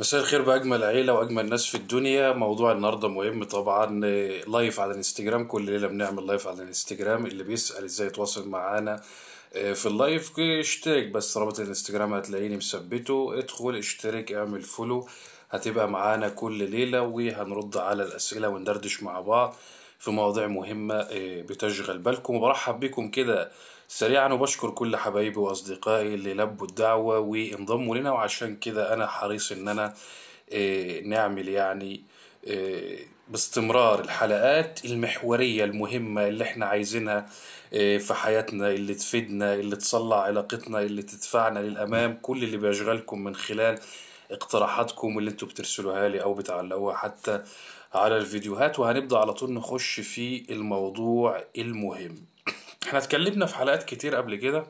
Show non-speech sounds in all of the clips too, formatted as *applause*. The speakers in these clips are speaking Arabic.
مساء الخير باجمل عيله واجمل ناس في الدنيا موضوع النهارده مهم طبعا لايف آه، على الانستجرام كل ليله بنعمل لايف على الانستجرام اللي بيسال ازاي يتواصل معانا آه، في اللايف اشترك بس رابط الانستجرام هتلاقيني مثبته ادخل اشترك اعمل فولو هتبقى معانا كل ليله وهنرد على الاسئله وندردش مع بعض في مواضيع مهمة آه، بتشغل بالكم وبرحب بكم كده سريعا وبشكر كل حبايبي واصدقائي اللي لبوا الدعوة وانضموا لنا وعشان كده انا حريص ان انا آه، نعمل يعني آه، باستمرار الحلقات المحورية المهمة اللي احنا عايزينها في حياتنا اللي تفيدنا اللي تصلح علاقتنا اللي تدفعنا للأمام كل اللي بيشغلكم من خلال اقتراحاتكم اللي انتوا بترسلوها لي او بتعلقوها حتى على الفيديوهات وهنبدأ على طول نخش في الموضوع المهم *clears throat* احنا اتكلمنا في حلقات كتير قبل كده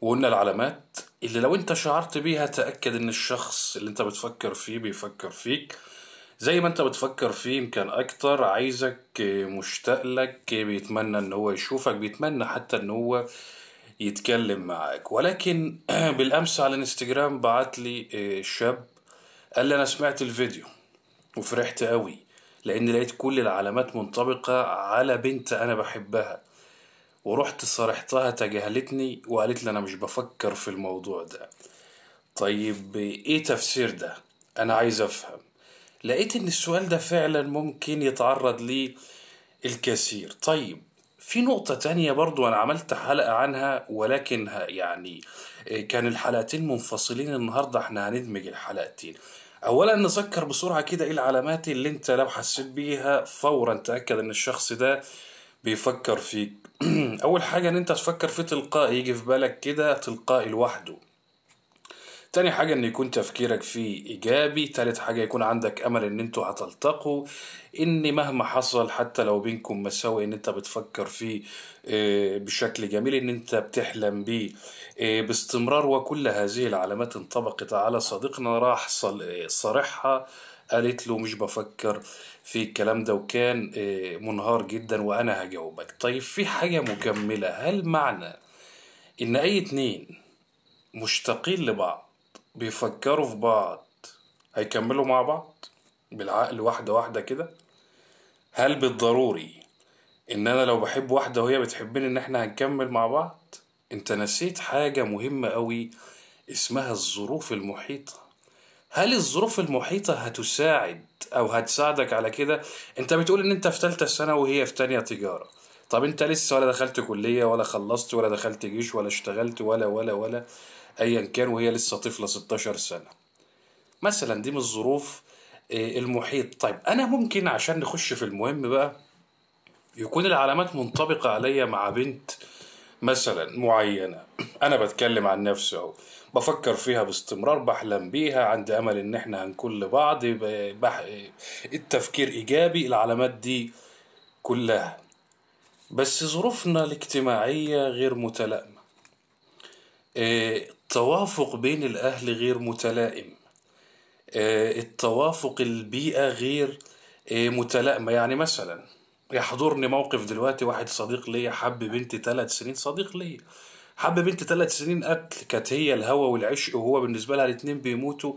وقلنا العلامات اللي لو انت شعرت بيها تأكد ان الشخص اللي انت بتفكر فيه بيفكر فيك زي ما انت بتفكر فيه يمكن اكتر عايزك مشتاق لك بيتمنى ان هو يشوفك بيتمنى حتى ان هو يتكلم معاك ولكن *clears throat* بالامس على الانستجرام بعت لي آه، شاب قال لي انا سمعت الفيديو وفرحت أوي لأن لقيت كل العلامات منطبقة على بنت أنا بحبها ورحت صارحتها تجاهلتني وقالت لي أنا مش بفكر في الموضوع ده طيب إيه تفسير ده؟ أنا عايز أفهم لقيت إن السؤال ده فعلا ممكن يتعرض لي الكثير طيب في نقطة تانية برضو أنا عملت حلقة عنها ولكن يعني آه، كان الحلقتين منفصلين النهاردة احنا هندمج الحلقتين اولا نذكر بسرعه كده ايه العلامات اللي انت لو حسيت بيها فورا تاكد ان الشخص ده بيفكر فيك *clears throat* اول حاجه ان انت تفكر فيه تلقائي يجي في بالك كده تلقائي لوحده تاني حاجة ان يكون تفكيرك فيه ايجابي تالت حاجة يكون عندك امل ان انتوا هتلتقوا ان مهما حصل حتى لو بينكم مساوئ ان انت بتفكر فيه آه، بشكل جميل ان انت بتحلم بيه آه، باستمرار وكل هذه العلامات انطبقت على صديقنا راح صارحها قالت له مش بفكر في الكلام ده وكان آه، منهار جدا وانا هجاوبك طيب في حاجة مكملة هل معنى ان اي اتنين مشتاقين لبعض بيفكروا في بعض هيكملوا مع بعض بالعقل واحدة واحدة كده هل بالضروري ان انا لو بحب واحدة وهي بتحبني ان احنا هنكمل مع بعض انت نسيت حاجة مهمة قوي اسمها الظروف المحيطة هل الظروف المحيطة هتساعد او هتساعدك على كده انت بتقول ان انت في تالتة سنة وهي في تانية تجارة طب انت لسه ولا دخلت كلية ولا خلصت ولا دخلت جيش ولا اشتغلت ولا ولا ولا ايا كان وهي لسه طفله 16 سنه مثلا دي من الظروف آه، المحيط طيب انا ممكن عشان نخش في المهم بقى يكون العلامات منطبقه عليا مع بنت مثلا معينه انا بتكلم عن نفسي اهو بفكر فيها باستمرار بحلم بيها عندي امل ان احنا هنكون لبعض بح... التفكير ايجابي العلامات دي كلها بس ظروفنا الاجتماعيه غير متلائمه آه، التوافق بين الأهل غير متلائم آه، التوافق البيئة غير آه، متلائمة يعني مثلا يحضرني موقف دلوقتي واحد صديق ليا حب بنت ثلاث سنين صديق ليا حب بنت ثلاث سنين قتل كانت هي الهوى والعشق وهو بالنسبة لها الاتنين بيموتوا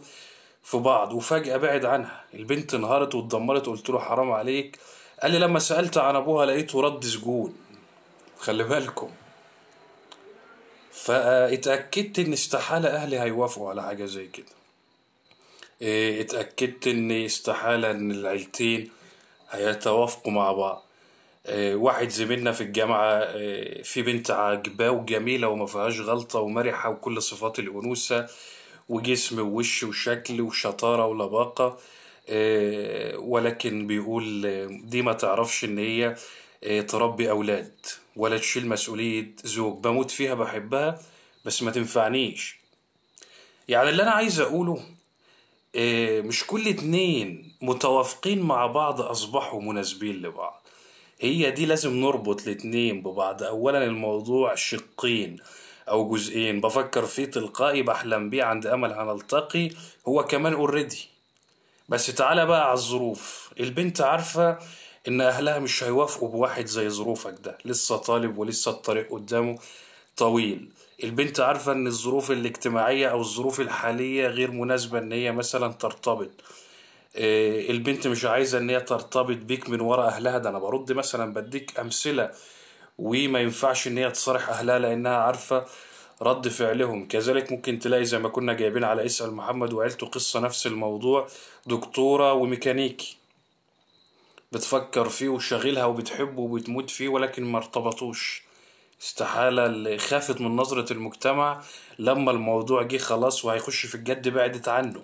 في بعض وفجأة بعد عنها البنت انهارت واتدمرت قلت له حرام عليك قال لي لما سألت عن أبوها لقيته رد سجون خلي بالكم فاتأكدت إن استحالة أهلي هيوافقوا على حاجة زي كده إيه، اتأكدت إن استحالة إن العيلتين هيتوافقوا مع بعض إيه، واحد زميلنا في الجامعة إيه، في بنت عاجباه وجميلة وما فيهاش غلطة ومرحة وكل صفات الأنوثة وجسم ووش وشكل وشطارة ولباقة إيه، ولكن بيقول دي ما تعرفش إن هي إيه، تربي أولاد ولا تشيل مسؤولية زوج بموت فيها بحبها بس ما تنفعنيش يعني اللي أنا عايز أقوله إيه، مش كل اتنين متوافقين مع بعض أصبحوا مناسبين لبعض هي دي لازم نربط الاتنين ببعض أولا الموضوع شقين أو جزئين بفكر فيه تلقائي بحلم بيه عند أمل هنلتقي هو كمان اوريدي بس تعالى بقى على الظروف البنت عارفة إن أهلها مش هيوافقوا بواحد زي ظروفك ده لسه طالب ولسه الطريق قدامه طويل البنت عارفة إن الظروف الاجتماعية أو الظروف الحالية غير مناسبة إن هي مثلا ترتبط آه، البنت مش عايزة إن هي ترتبط بيك من ورا أهلها ده أنا برد مثلا بديك أمثلة وما ينفعش إن هي تصارح أهلها لأنها عارفة رد فعلهم كذلك ممكن تلاقي زي ما كنا جايبين على اسأل محمد وعيلته قصة نفس الموضوع دكتورة وميكانيكي بتفكر فيه وشاغلها وبتحبه وبتموت فيه ولكن ما ارتبطوش استحالة اللي خافت من نظرة المجتمع لما الموضوع جه خلاص وهيخش في الجد بعدت عنه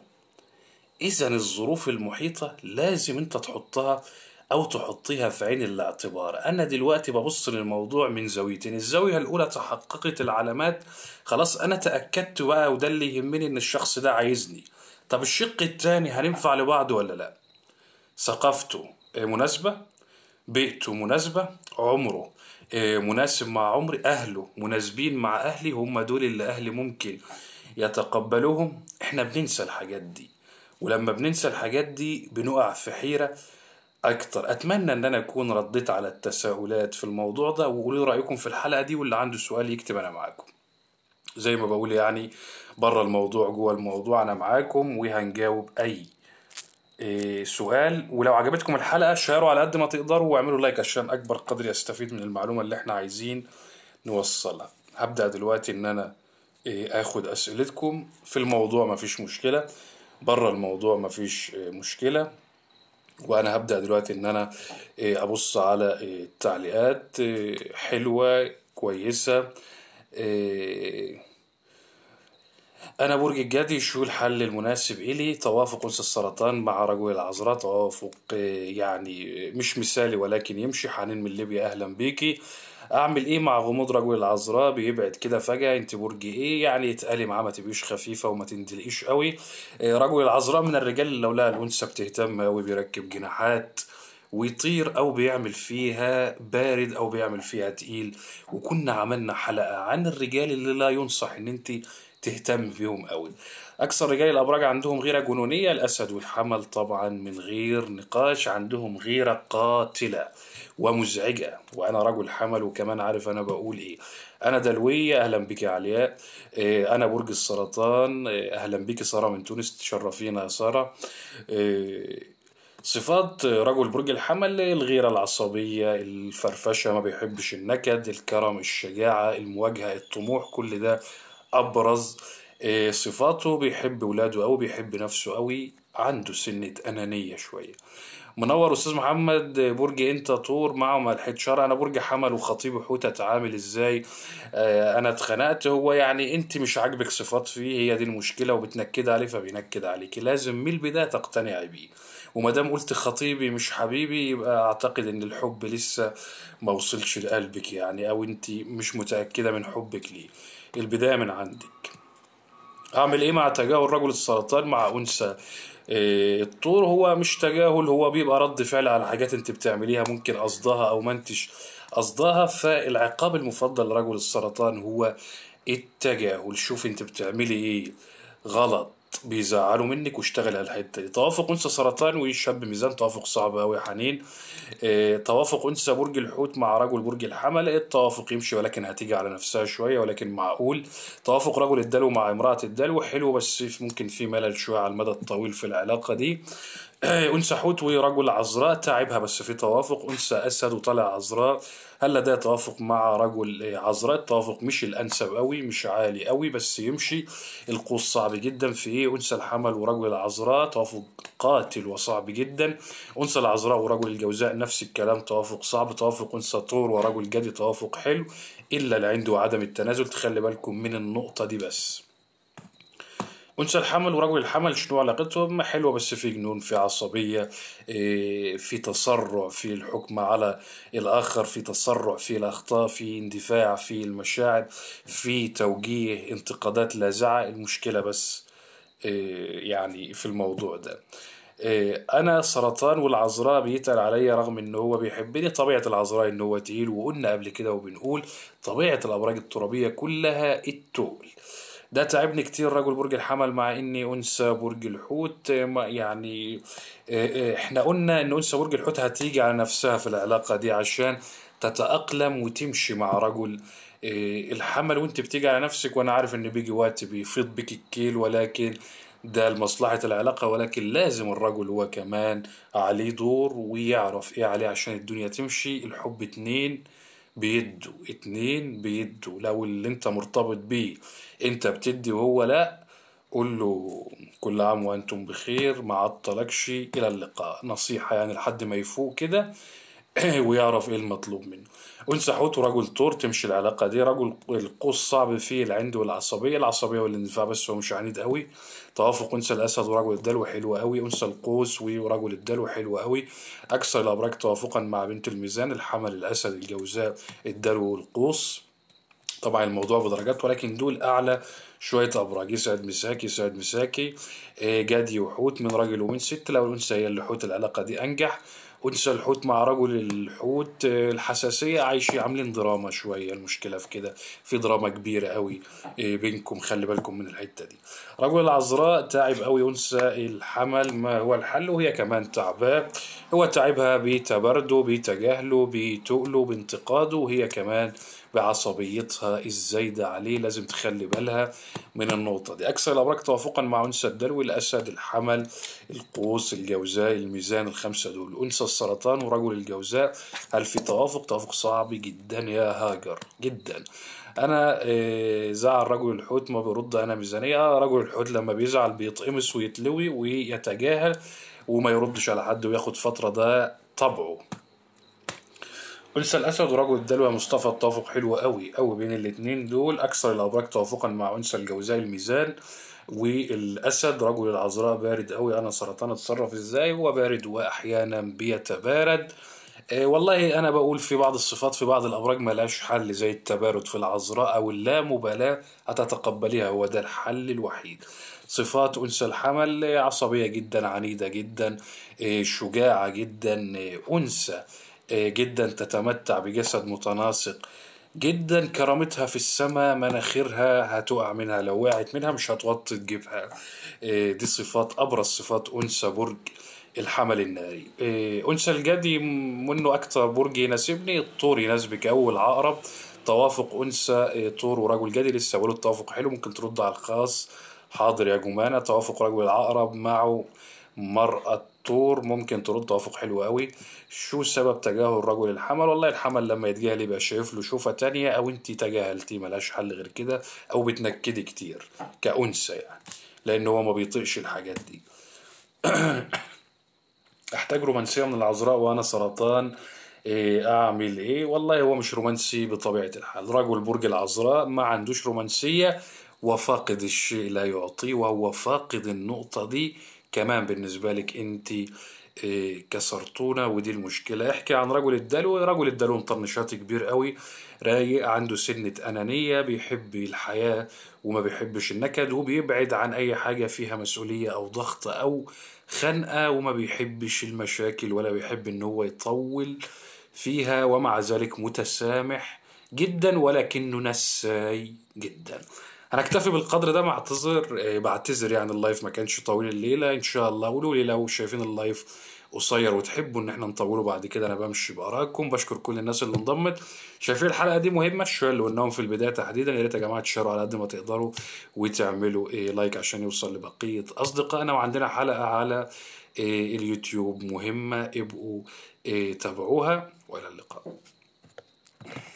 إذا الظروف المحيطة لازم أنت تحطها أو تحطيها في عين الاعتبار أنا دلوقتي ببص للموضوع من زاويتين الزاوية الأولى تحققت العلامات خلاص أنا تأكدت بقى وده اللي يهمني إن الشخص ده عايزني طب الشق التاني هننفع لبعض ولا لأ ثقافته آه، مناسبه بيئته مناسبه عمره آه، مناسب مع عمري اهله مناسبين مع اهلي هم دول اللي اهلي ممكن يتقبلوهم احنا بننسى الحاجات دي ولما بننسى الحاجات دي بنقع في حيره اكتر اتمنى ان انا اكون رديت على التساؤلات في الموضوع ده وقولوا رايكم في الحلقه دي واللي عنده سؤال يكتب انا معاكم زي ما بقول يعني بره الموضوع جوه الموضوع انا معاكم وهنجاوب اي إيه، سؤال ولو عجبتكم الحلقه شيروا على قد ما تقدروا واعملوا لايك عشان اكبر قدر يستفيد من المعلومه اللي احنا عايزين نوصلها هبدا دلوقتي ان انا إيه، اخد اسئلتكم في الموضوع مفيش مشكله بره الموضوع مفيش إيه، مشكله وانا هبدا دلوقتي ان انا ابص على التعليقات حلوه كويسه إيه أنا برج الجدي شو الحل المناسب إلي توافق أنثى السرطان مع رجل العذراء توافق يعني مش مثالي ولكن يمشي حنين من ليبيا أهلا بيكي أعمل إيه مع غموض رجل العذراء بيبعد كده فجأة أنت برج إيه يعني اتقالي معاه ما تبقيش خفيفة وما تندلقيش قوي آه، رجل العذراء من الرجال اللي لولاها الأنثى بتهتم قوي بيركب جناحات ويطير او بيعمل فيها بارد او بيعمل فيها تقيل وكنا عملنا حلقه عن الرجال اللي لا ينصح ان انت تهتم بيهم قوي اكثر رجال الابراج عندهم غيره جنونيه الاسد والحمل طبعا من غير نقاش عندهم غيره قاتله ومزعجه وانا رجل حمل وكمان عارف انا بقول ايه انا دلويه اهلا بك يا علياء إيه، انا برج السرطان إيه، اهلا بك ساره من تونس تشرفينا يا ساره إيه، صفات رجل برج الحمل الغيرة العصبية الفرفشة ما بيحبش النكد الكرم الشجاعة المواجهة الطموح كل ده ابرز آه، صفاته بيحب ولاده قوي بيحب نفسه قوي عنده سنه انانيه شويه منور استاذ محمد برج انت طور معه ما لحقت شر انا برج حمل وخطيب حوت اتعامل ازاي آه، انا اتخنقت هو يعني انت مش عاجبك صفات فيه هي دي المشكله وبتنكد عليه فبينكد عليك لازم من البدايه تقتنعي بيه وما دام قلت خطيبي مش حبيبي يبقى اعتقد ان الحب لسه ما وصلش لقلبك يعني او انت مش متاكده من حبك ليه البداية من عندك أعمل إيه مع تجاهل رجل السرطان مع أنثى إيه الطور هو مش تجاهل هو بيبقى رد فعل على حاجات أنت بتعمليها ممكن قصدها أو ما أنتش قصدها فالعقاب المفضل لرجل السرطان هو التجاهل شوف أنت بتعملي إيه غلط بيزعلوا منك واشتغل على الحته دي توافق انثى سرطان وشاب ميزان توافق صعب قوي يا حنين اه توافق انثى برج الحوت مع رجل برج الحمل التوافق يمشي ولكن هتيجي على نفسها شويه ولكن معقول توافق رجل الدلو مع امراه الدلو حلو بس ممكن في ملل شويه على المدى الطويل في العلاقه دي آه، أنثى حوت ورجل عذراء تعبها بس في توافق أنثى أسد وطلع عذراء هل لديها توافق مع رجل آه، عذراء التوافق مش الأنسب قوي مش عالي قوي بس يمشي القوس صعب جدا في إيه أنثى الحمل ورجل العذراء توافق قاتل وصعب جدا أنثى العذراء ورجل الجوزاء نفس الكلام توافق صعب توافق أنثى طور ورجل جدي توافق حلو إلا اللي عنده عدم التنازل تخلي بالكم من النقطة دي بس انثى الحمل ورجل الحمل شنو علاقتهم حلوه بس في جنون في عصبيه إيه، في تسرع في الحكم على الاخر في تسرع في الاخطاء في اندفاع في المشاعر في توجيه انتقادات لاذعه المشكله بس إيه، يعني في الموضوع ده إيه، انا سرطان والعذراء بيتقل عليا رغم ان هو بيحبني طبيعه العذراء ان هو تقيل وقلنا قبل كده وبنقول طبيعه الابراج الترابيه كلها التقل ده تعبني كتير رجل برج الحمل مع اني انثى برج الحوت يعني آه، آه، احنا قلنا ان انثى برج الحوت هتيجي على نفسها في العلاقه دي عشان تتاقلم وتمشي مع رجل آه، الحمل وانت بتيجي على نفسك وانا عارف ان بيجي وقت بيفيض بك الكيل ولكن ده لمصلحة العلاقة ولكن لازم الرجل هو كمان عليه دور ويعرف ايه عليه عشان الدنيا تمشي الحب اتنين بيدوا اتنين بيدوا لو اللي انت مرتبط بيه انت بتدي وهو لا قول له كل عام وانتم بخير ما عطلكش الى اللقاء نصيحة يعني لحد ما يفوق كده *clears throat* ويعرف ايه المطلوب منه انثى حوت ورجل طور تمشي العلاقه دي رجل القوس صعب فيه العند والعصبيه العصبيه والاندفاع بس هو مش عنيد قوي توافق انثى الاسد ورجل الدلو حلو قوي انثى القوس ورجل الدلو حلو قوي اكثر الابراج توافقا مع بنت الميزان الحمل الاسد الجوزاء الدلو والقوس طبعا الموضوع بدرجات ولكن دول اعلى شويه ابراج يسعد مساكي يسعد مساكي آه، جدي وحوت من راجل ومن ست لو الانثى هي اللي حوت العلاقه دي انجح انثى الحوت مع رجل الحوت آه، الحساسيه عايشين عاملين دراما شويه المشكله في كده في دراما كبيره قوي آه، بينكم خلي بالكم من الحته دي رجل العذراء تعب قوي انثى الحمل ما هو الحل وهي كمان تعباه هو تعبها بتبرده بتجاهله بتقله بانتقاده وهي كمان بعصبيتها الزايدة عليه لازم تخلي بالها من النقطة دي أكثر الأبراج توافقا مع أنثى الدلو الأسد الحمل القوس الجوزاء الميزان الخمسة دول أنثى السرطان ورجل الجوزاء هل في توافق توافق صعب جدا يا هاجر جدا انا آه، زعل رجل الحوت ما بيرد انا ميزانيه آه رجل الحوت لما بيزعل بيتقمص ويتلوي ويتجاهل وما يردش على حد وياخد فتره ده طبعه أنس الأسد ورجل الدلو يا مصطفى التوافق حلو قوي قوي بين الاتنين دول أكثر الأبراج توافقا مع انثى الجوزاء الميزان والأسد رجل العذراء بارد قوي أنا سرطان اتصرف إزاي هو بارد وأحيانا بيتبارد أه والله أنا بقول في بعض الصفات في بعض الأبراج ملهاش حل زي التبارد في العذراء أو اللامبالاة هتتقبليها هو ده الحل الوحيد صفات أنثى الحمل عصبية جدا عنيدة جدا آه، شجاعة جدا آه، أنثى إيه، جدا تتمتع بجسد متناسق جدا كرامتها في السماء مناخيرها هتقع منها لو وقعت منها مش هتوطي تجيبها إيه، دي صفات ابرز صفات انثى برج الحمل الناري إيه، انثى الجدي منه اكتر برج يناسبني الطور يناسبك اول عقرب توافق انثى طور ورجل جدي لسه بقول التوافق حلو ممكن ترد على الخاص حاضر يا جمانه توافق رجل العقرب معه مرأة دكتور ممكن ترد توافق حلو قوي شو سبب تجاهل رجل الحمل والله الحمل لما يتجاهل يبقى شايف له شوفه تانية او انت تجاهلتيه ملهاش حل غير كده او بتنكدي كتير كأنثى يعني لان هو ما بيطيقش الحاجات دي *coughs* احتاج رومانسيه من العذراء وانا سرطان إيه اعمل ايه والله هو مش رومانسي بطبيعه الحال رجل برج العذراء ما عندوش رومانسيه وفاقد الشيء لا يعطيه وهو فاقد النقطه دي كمان بالنسبه لك انت آه، كسرتونا ودي المشكله احكي عن رجل الدلو رجل الدلو مطنشات كبير قوي رايق عنده سنه انانيه بيحب الحياه وما بيحبش النكد وبيبعد عن اي حاجه فيها مسؤوليه او ضغط او خنقه وما بيحبش المشاكل ولا بيحب ان هو يطول فيها ومع ذلك متسامح جدا ولكنه نساي جدا هنكتفي بالقدر ده معتذر آه، بعتذر يعني اللايف ما كانش طويل الليله ان شاء الله قولوا لي لو شايفين اللايف قصير وتحبوا ان احنا نطوله بعد كده انا بمشي بارائكم بشكر كل الناس اللي انضمت شايفين الحلقه دي مهمه الشويه اللي قلناهم في البدايه تحديدا يا ريت يا جماعه تشيروا على قد ما تقدروا وتعملوا إيه لايك عشان يوصل لبقيه اصدقائنا وعندنا حلقه على إيه اليوتيوب مهمه ابقوا إيه تابعوها والى اللقاء